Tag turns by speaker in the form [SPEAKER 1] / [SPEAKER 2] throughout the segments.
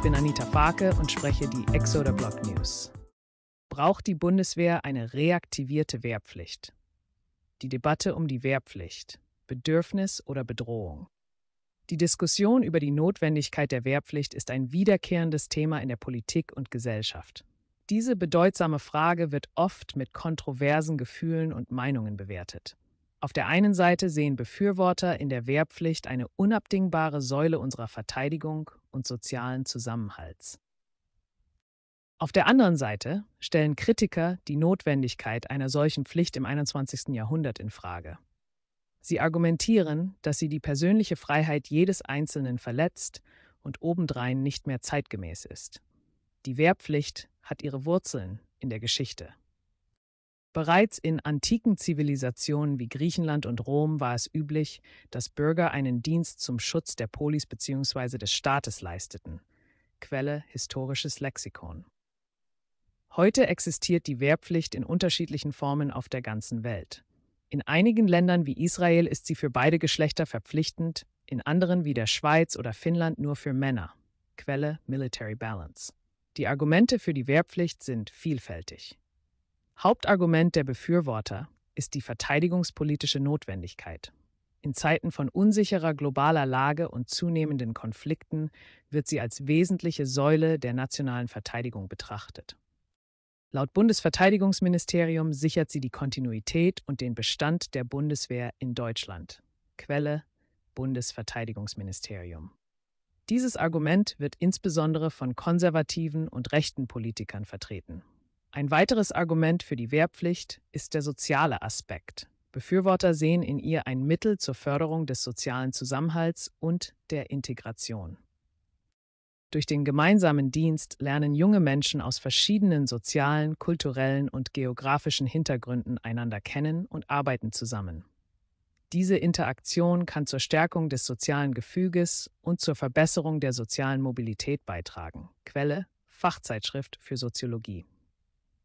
[SPEAKER 1] Ich bin Anita Farke und spreche die Exoder Block News. Braucht die Bundeswehr eine reaktivierte Wehrpflicht? Die Debatte um die Wehrpflicht. Bedürfnis oder Bedrohung? Die Diskussion über die Notwendigkeit der Wehrpflicht ist ein wiederkehrendes Thema in der Politik und Gesellschaft. Diese bedeutsame Frage wird oft mit kontroversen Gefühlen und Meinungen bewertet. Auf der einen Seite sehen Befürworter in der Wehrpflicht eine unabdingbare Säule unserer Verteidigung und sozialen Zusammenhalts. Auf der anderen Seite stellen Kritiker die Notwendigkeit einer solchen Pflicht im 21. Jahrhundert in Frage. Sie argumentieren, dass sie die persönliche Freiheit jedes Einzelnen verletzt und obendrein nicht mehr zeitgemäß ist. Die Wehrpflicht hat ihre Wurzeln in der Geschichte. Bereits in antiken Zivilisationen wie Griechenland und Rom war es üblich, dass Bürger einen Dienst zum Schutz der Polis bzw. des Staates leisteten. Quelle Historisches Lexikon. Heute existiert die Wehrpflicht in unterschiedlichen Formen auf der ganzen Welt. In einigen Ländern wie Israel ist sie für beide Geschlechter verpflichtend, in anderen wie der Schweiz oder Finnland nur für Männer. Quelle Military Balance. Die Argumente für die Wehrpflicht sind vielfältig. Hauptargument der Befürworter ist die verteidigungspolitische Notwendigkeit. In Zeiten von unsicherer globaler Lage und zunehmenden Konflikten wird sie als wesentliche Säule der nationalen Verteidigung betrachtet. Laut Bundesverteidigungsministerium sichert sie die Kontinuität und den Bestand der Bundeswehr in Deutschland. Quelle Bundesverteidigungsministerium. Dieses Argument wird insbesondere von konservativen und rechten Politikern vertreten. Ein weiteres Argument für die Wehrpflicht ist der soziale Aspekt. Befürworter sehen in ihr ein Mittel zur Förderung des sozialen Zusammenhalts und der Integration. Durch den gemeinsamen Dienst lernen junge Menschen aus verschiedenen sozialen, kulturellen und geografischen Hintergründen einander kennen und arbeiten zusammen. Diese Interaktion kann zur Stärkung des sozialen Gefüges und zur Verbesserung der sozialen Mobilität beitragen. Quelle Fachzeitschrift für Soziologie.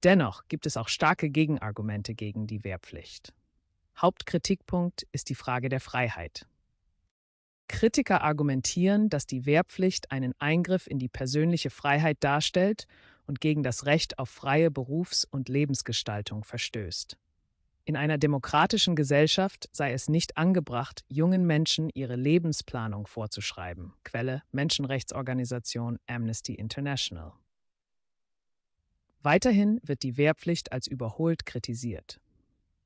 [SPEAKER 1] Dennoch gibt es auch starke Gegenargumente gegen die Wehrpflicht. Hauptkritikpunkt ist die Frage der Freiheit. Kritiker argumentieren, dass die Wehrpflicht einen Eingriff in die persönliche Freiheit darstellt und gegen das Recht auf freie Berufs- und Lebensgestaltung verstößt. In einer demokratischen Gesellschaft sei es nicht angebracht, jungen Menschen ihre Lebensplanung vorzuschreiben. Quelle Menschenrechtsorganisation Amnesty International. Weiterhin wird die Wehrpflicht als überholt kritisiert.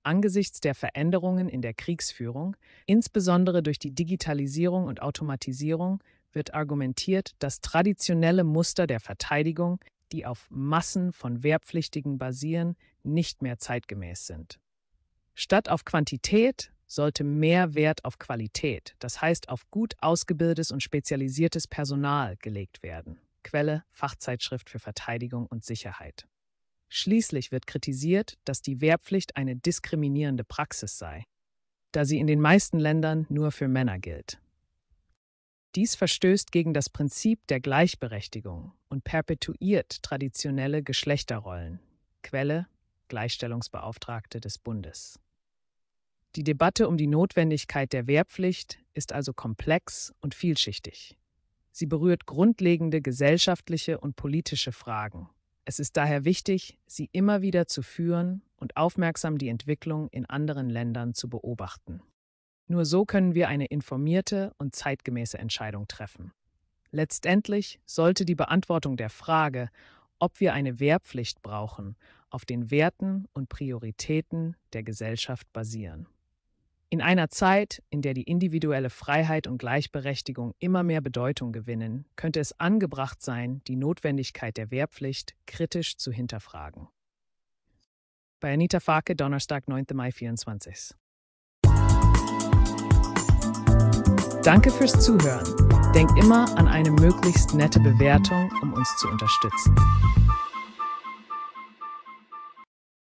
[SPEAKER 1] Angesichts der Veränderungen in der Kriegsführung, insbesondere durch die Digitalisierung und Automatisierung, wird argumentiert, dass traditionelle Muster der Verteidigung, die auf Massen von Wehrpflichtigen basieren, nicht mehr zeitgemäß sind. Statt auf Quantität sollte mehr Wert auf Qualität, das heißt auf gut ausgebildetes und spezialisiertes Personal, gelegt werden. Quelle Fachzeitschrift für Verteidigung und Sicherheit. Schließlich wird kritisiert, dass die Wehrpflicht eine diskriminierende Praxis sei, da sie in den meisten Ländern nur für Männer gilt. Dies verstößt gegen das Prinzip der Gleichberechtigung und perpetuiert traditionelle Geschlechterrollen. Quelle Gleichstellungsbeauftragte des Bundes. Die Debatte um die Notwendigkeit der Wehrpflicht ist also komplex und vielschichtig. Sie berührt grundlegende gesellschaftliche und politische Fragen. Es ist daher wichtig, sie immer wieder zu führen und aufmerksam die Entwicklung in anderen Ländern zu beobachten. Nur so können wir eine informierte und zeitgemäße Entscheidung treffen. Letztendlich sollte die Beantwortung der Frage, ob wir eine Wehrpflicht brauchen, auf den Werten und Prioritäten der Gesellschaft basieren. In einer Zeit, in der die individuelle Freiheit und Gleichberechtigung immer mehr Bedeutung gewinnen, könnte es angebracht sein, die Notwendigkeit der Wehrpflicht kritisch zu hinterfragen. Bei Anita Farke, Donnerstag, 9. Mai 24. Danke fürs Zuhören. Denkt immer an eine möglichst nette Bewertung, um uns zu unterstützen.